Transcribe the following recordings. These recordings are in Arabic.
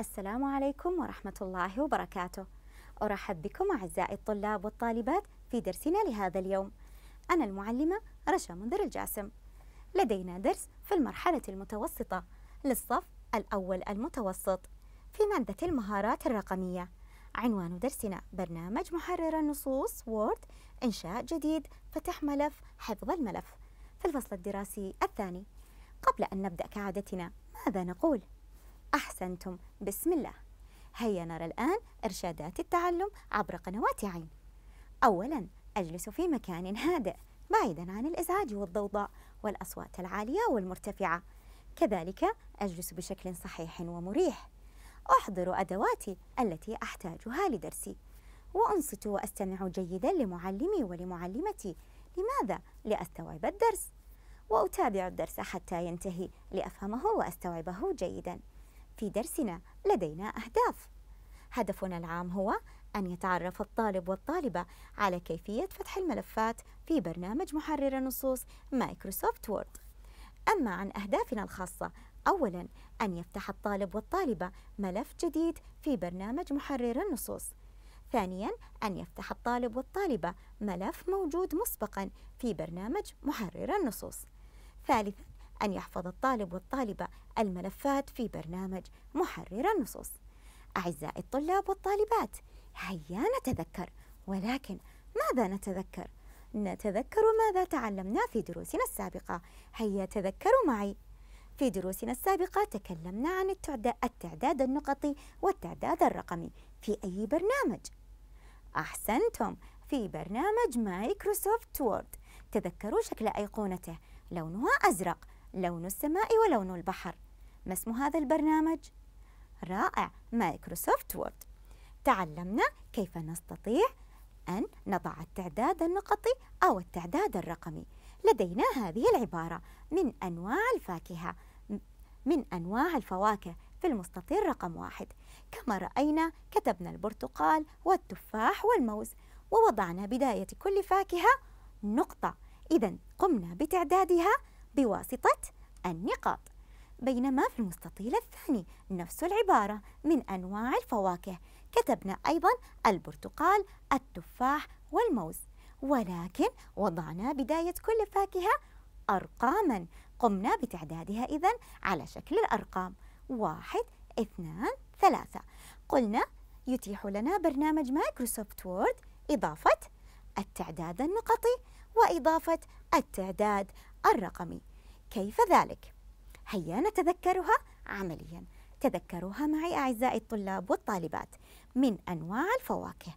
السلام عليكم ورحمة الله وبركاته أرحب بكم أعزائي الطلاب والطالبات في درسنا لهذا اليوم أنا المعلمة رشا منذر الجاسم لدينا درس في المرحلة المتوسطة للصف الأول المتوسط في مادة المهارات الرقمية عنوان درسنا برنامج محرر النصوص وورد إنشاء جديد فتح ملف حفظ الملف في الفصل الدراسي الثاني قبل أن نبدأ كعادتنا ماذا نقول؟ أحسنتم بسم الله هيا نرى الآن إرشادات التعلم عبر قنوات عين أولا أجلس في مكان هادئ بعيدا عن الإزعاج والضوضاء والأصوات العالية والمرتفعة كذلك أجلس بشكل صحيح ومريح أحضر أدواتي التي أحتاجها لدرسي وأنصت وأستمع جيدا لمعلمي ولمعلمتي لماذا؟ لأستوعب الدرس وأتابع الدرس حتى ينتهي لأفهمه وأستوعبه جيداً في درسنا لدينا أهداف هدفنا العام هو أن يتعرف الطالب والطالبة على كيفية فتح الملفات في برنامج محرر النصوص مايكروسوفت وورد أما عن أهدافنا الخاصة أولا أن يفتح الطالب والطالبة ملف جديد في برنامج محرر النصوص ثانيا أن يفتح الطالب والطالبة ملف موجود مسبقا في برنامج محرر النصوص ثالثا أن يحفظ الطالب والطالبة الملفات في برنامج محرر النصوص أعزائي الطلاب والطالبات هيا نتذكر ولكن ماذا نتذكر؟ نتذكر ماذا تعلمنا في دروسنا السابقة هيا تذكروا معي في دروسنا السابقة تكلمنا عن التعداد النقطي والتعداد الرقمي في أي برنامج؟ أحسنتم في برنامج مايكروسوفت وورد تذكروا شكل أيقونته لونها أزرق لون السماء ولون البحر ما اسم هذا البرنامج؟ رائع مايكروسوفت وورد تعلمنا كيف نستطيع أن نضع التعداد النقطي أو التعداد الرقمي لدينا هذه العبارة من أنواع الفاكهة من أنواع الفواكه في المستطيل رقم واحد كما رأينا كتبنا البرتقال والتفاح والموز ووضعنا بداية كل فاكهة نقطة إذا قمنا بتعدادها بواسطة النقاط بينما في المستطيل الثاني نفس العبارة من أنواع الفواكه كتبنا أيضا البرتقال التفاح والموز ولكن وضعنا بداية كل فاكهة أرقاما قمنا بتعدادها إذا على شكل الأرقام واحد اثنان ثلاثة قلنا يتيح لنا برنامج مايكروسوفت وورد إضافة التعداد النقطي وإضافة التعداد الرقمي كيف ذلك؟ هيا نتذكرها عمليا تذكروها معي أعزائي الطلاب والطالبات من أنواع الفواكه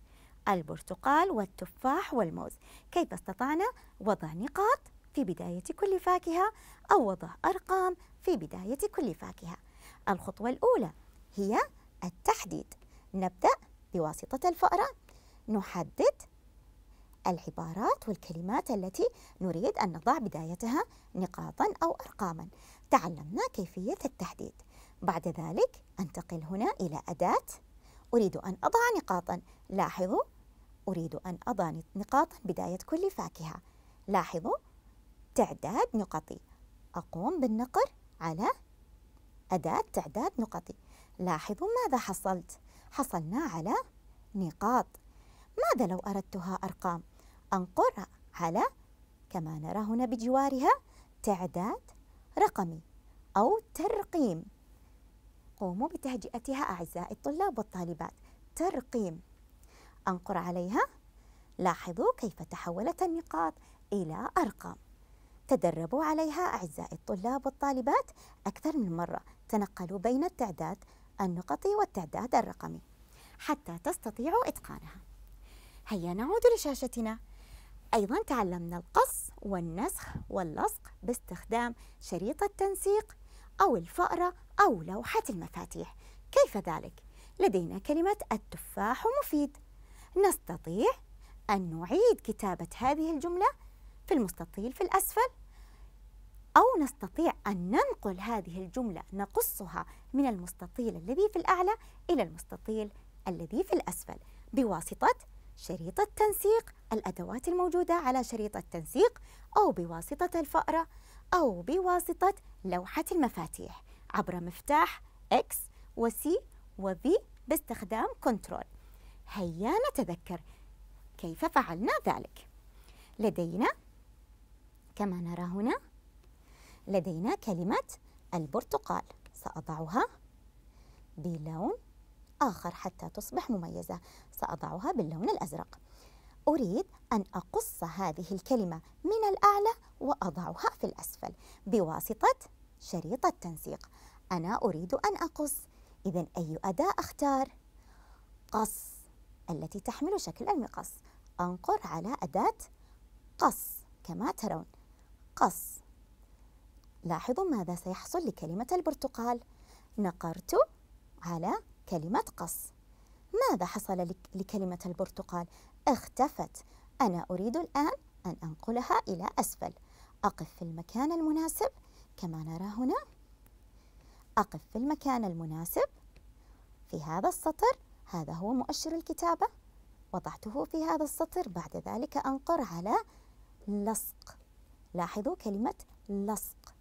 البرتقال والتفاح والموز كيف استطعنا وضع نقاط في بداية كل فاكهة أو وضع أرقام في بداية كل فاكهة الخطوة الأولى هي التحديد نبدأ بواسطة الفأرة نحدد العبارات والكلمات التي نريد أن نضع بدايتها نقاطا أو أرقاما تعلمنا كيفية التحديد بعد ذلك أنتقل هنا إلى أداة أريد أن أضع نقاطا لاحظوا أريد أن أضع نقاطا بداية كل فاكهة لاحظوا تعداد نقطي أقوم بالنقر على أداة تعداد نقطي لاحظوا ماذا حصلت حصلنا على نقاط ماذا لو أردتها أرقام أنقر على كما نرى هنا بجوارها تعداد رقمي أو ترقيم قوموا بتهجئتها أعزائي الطلاب والطالبات ترقيم أنقر عليها لاحظوا كيف تحولت النقاط إلى أرقام تدربوا عليها أعزائي الطلاب والطالبات أكثر من مرة تنقلوا بين التعداد النقطي والتعداد الرقمي حتى تستطيعوا إتقانها هيا نعود لشاشتنا أيضا تعلمنا القص والنسخ واللصق باستخدام شريط التنسيق أو الفأرة أو لوحة المفاتيح كيف ذلك؟ لدينا كلمة التفاح مفيد نستطيع أن نعيد كتابة هذه الجملة في المستطيل في الأسفل أو نستطيع أن ننقل هذه الجملة نقصها من المستطيل الذي في الأعلى إلى المستطيل الذي في الأسفل بواسطة شريط التنسيق الأدوات الموجودة على شريط التنسيق أو بواسطة الفأرة أو بواسطة لوحة المفاتيح عبر مفتاح X و C و V باستخدام كنترول هيا نتذكر كيف فعلنا ذلك لدينا كما نرى هنا لدينا كلمة البرتقال سأضعها بلون آخر حتى تصبح مميزة سأضعها باللون الأزرق أريد أن أقص هذه الكلمة من الأعلى وأضعها في الأسفل بواسطة شريط التنسيق أنا أريد أن أقص إذا أي أداة أختار؟ قص التي تحمل شكل المقص أنقر على أداة قص كما ترون قص لاحظوا ماذا سيحصل لكلمة البرتقال نقرت على كلمة قص ماذا حصل لكلمة البرتقال؟ اختفت أنا أريد الآن أن أنقلها إلى أسفل أقف في المكان المناسب كما نرى هنا أقف في المكان المناسب في هذا السطر هذا هو مؤشر الكتابة وضعته في هذا السطر بعد ذلك أنقر على لصق لاحظوا كلمة لصق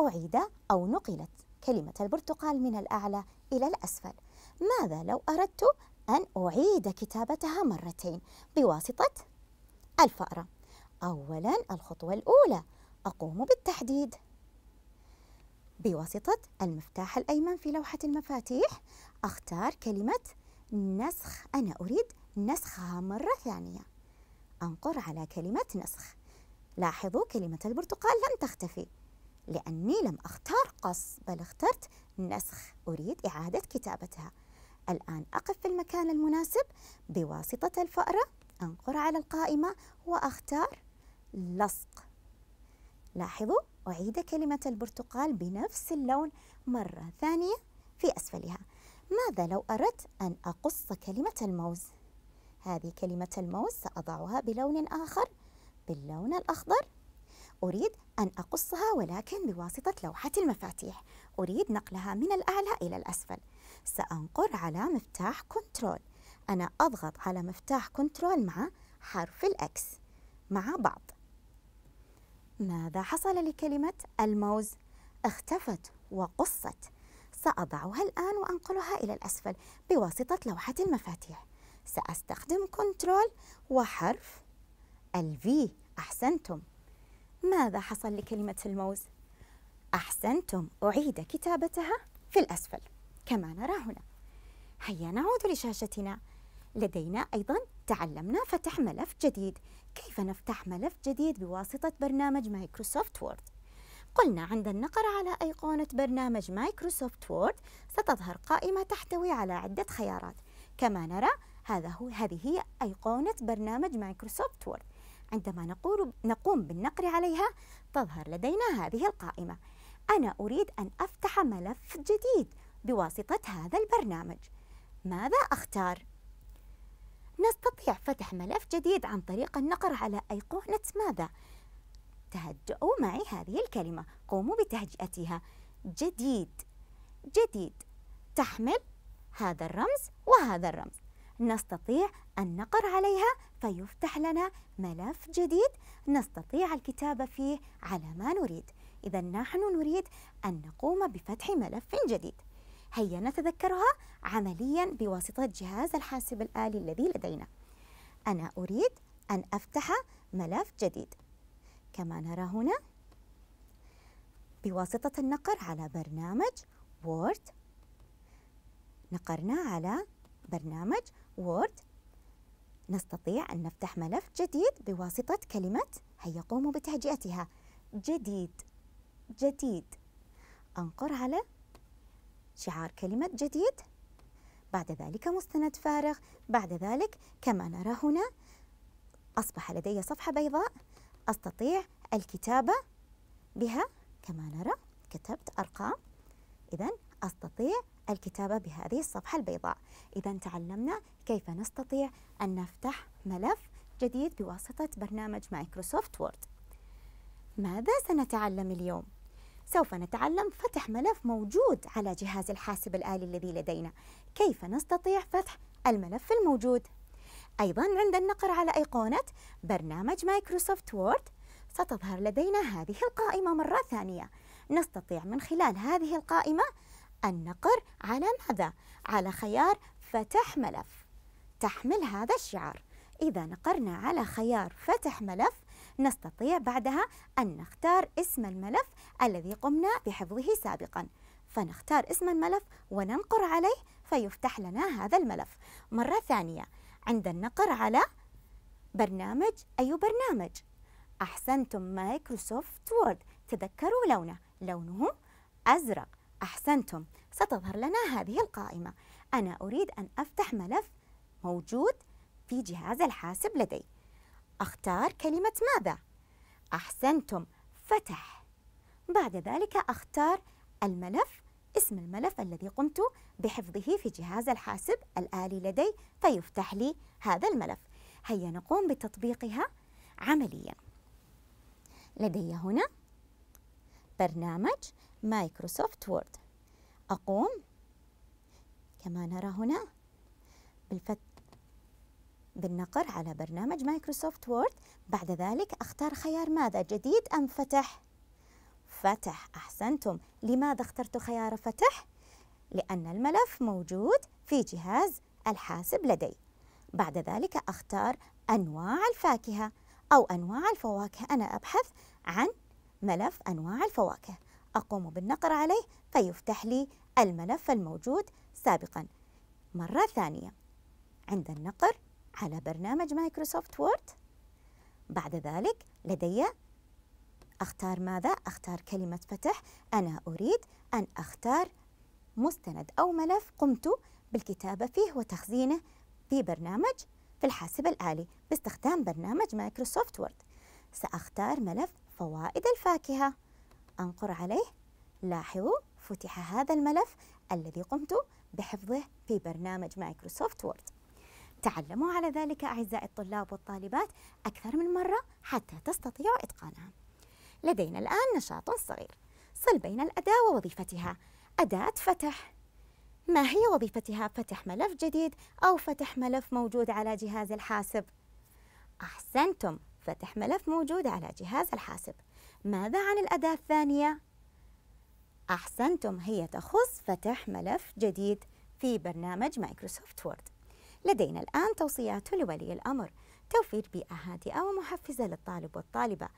أعيد أو نقلت كلمة البرتقال من الأعلى إلى الأسفل ماذا لو أردت أن أعيد كتابتها مرتين بواسطة الفأرة أولا الخطوة الأولى أقوم بالتحديد بواسطة المفتاح الأيمن في لوحة المفاتيح أختار كلمة نسخ أنا أريد نسخها مرة ثانية أنقر على كلمة نسخ لاحظوا كلمة البرتقال لم تختفي لأني لم أختار قص بل اخترت نسخ أريد إعادة كتابتها الآن أقف في المكان المناسب بواسطة الفأرة أنقر على القائمة وأختار لصق لاحظوا أعيد كلمة البرتقال بنفس اللون مرة ثانية في أسفلها ماذا لو أردت أن أقص كلمة الموز؟ هذه كلمة الموز سأضعها بلون آخر باللون الأخضر أريد أن أقصها ولكن بواسطة لوحة المفاتيح أريد نقلها من الأعلى إلى الأسفل سأنقر على مفتاح كنترول أنا أضغط على مفتاح كنترول مع حرف الأكس مع بعض ماذا حصل لكلمة الموز؟ اختفت وقصت سأضعها الآن وأنقلها إلى الأسفل بواسطة لوحة المفاتيح سأستخدم كنترول وحرف الفي أحسنتم ماذا حصل لكلمة الموز؟ أحسنتم أعيد كتابتها في الأسفل كما نرى هنا هيا نعود لشاشتنا لدينا أيضا تعلمنا فتح ملف جديد كيف نفتح ملف جديد بواسطة برنامج مايكروسوفت وورد قلنا عند النقر على أيقونة برنامج مايكروسوفت وورد ستظهر قائمة تحتوي على عدة خيارات كما نرى هذا هو هذه هي أيقونة برنامج مايكروسوفت وورد عندما نقوم بالنقر عليها تظهر لدينا هذه القائمة أنا أريد أن أفتح ملف جديد بواسطة هذا البرنامج ماذا أختار؟ نستطيع فتح ملف جديد عن طريق النقر على أيقونة ماذا؟ تهجؤوا معي هذه الكلمة قوموا بتهجئتها جديد جديد تحمل هذا الرمز وهذا الرمز نستطيع أن نقر عليها فيفتح لنا ملف جديد نستطيع الكتابة فيه على ما نريد إذا نحن نريد أن نقوم بفتح ملف جديد هيا نتذكرها عمليا بواسطة جهاز الحاسب الآلي الذي لدينا أنا أريد أن أفتح ملف جديد كما نرى هنا بواسطة النقر على برنامج وورد نقرنا على برنامج وورد نستطيع أن نفتح ملف جديد بواسطة كلمة هيا قوموا بتهجئتها جديد جديد أنقر على شعار كلمة جديد بعد ذلك مستند فارغ بعد ذلك كما نرى هنا أصبح لدي صفحة بيضاء أستطيع الكتابة بها كما نرى كتبت أرقام إذا أستطيع الكتابة بهذه الصفحة البيضاء إذا تعلمنا كيف نستطيع أن نفتح ملف جديد بواسطة برنامج مايكروسوفت وورد ماذا سنتعلم اليوم؟ سوف نتعلم فتح ملف موجود على جهاز الحاسب الآلي الذي لدينا كيف نستطيع فتح الملف الموجود أيضا عند النقر على أيقونة برنامج مايكروسوفت وورد ستظهر لدينا هذه القائمة مرة ثانية نستطيع من خلال هذه القائمة النقر على ماذا؟ على خيار فتح ملف تحمل هذا الشعار إذا نقرنا على خيار فتح ملف نستطيع بعدها أن نختار اسم الملف الذي قمنا بحفظه سابقا فنختار اسم الملف وننقر عليه فيفتح لنا هذا الملف مرة ثانية عند النقر على برنامج أي برنامج أحسنتم مايكروسوفت وورد تذكروا لونه لونه أزرق أحسنتم ستظهر لنا هذه القائمة أنا أريد أن أفتح ملف موجود في جهاز الحاسب لدي أختار كلمة ماذا؟ أحسنتم فتح بعد ذلك أختار الملف اسم الملف الذي قمت بحفظه في جهاز الحاسب الآلي لدي فيفتح لي هذا الملف هيا نقوم بتطبيقها عمليا لدي هنا برنامج مايكروسوفت وورد أقوم كما نرى هنا بالفت بالنقر على برنامج مايكروسوفت وورد بعد ذلك أختار خيار ماذا جديد أم فتح فتح أحسنتم لماذا اخترت خيار فتح لأن الملف موجود في جهاز الحاسب لدي بعد ذلك أختار أنواع الفاكهة أو أنواع الفواكه أنا أبحث عن ملف أنواع الفواكه أقوم بالنقر عليه فيفتح لي الملف الموجود سابقا مرة ثانية عند النقر على برنامج مايكروسوفت وورد بعد ذلك لدي أختار ماذا؟ أختار كلمة فتح أنا أريد أن أختار مستند أو ملف قمت بالكتابة فيه وتخزينه في برنامج في الحاسب الآلي باستخدام برنامج مايكروسوفت وورد سأختار ملف فوائد الفاكهة أنقر عليه لاحظوا فتح هذا الملف الذي قمت بحفظه في برنامج مايكروسوفت وورد تعلموا على ذلك أعزائي الطلاب والطالبات أكثر من مرة حتى تستطيعوا إتقانها لدينا الآن نشاط صغير صل بين الأداة ووظيفتها أداة فتح ما هي وظيفتها فتح ملف جديد أو فتح ملف موجود على جهاز الحاسب؟ أحسنتم فتح ملف موجود على جهاز الحاسب ماذا عن الأداة الثانية؟ أحسنتم هي تخص فتح ملف جديد في برنامج مايكروسوفت وورد لدينا الآن توصيات لولي الأمر توفير بيئة هادئة ومحفزة للطالب والطالبة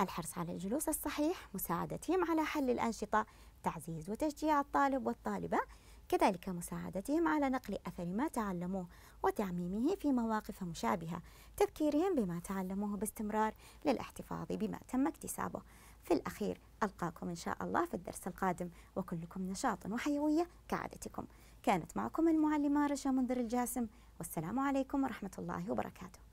الحرص على الجلوس الصحيح مساعدتهم على حل الأنشطة تعزيز وتشجيع الطالب والطالبة كذلك مساعدتهم على نقل أثر ما تعلموه وتعميمه في مواقف مشابهة تذكيرهم بما تعلموه باستمرار للاحتفاظ بما تم اكتسابه في الأخير ألقاكم إن شاء الله في الدرس القادم وكلكم نشاط وحيوية كعادتكم كانت معكم المعلمة رشا منذر الجاسم والسلام عليكم ورحمة الله وبركاته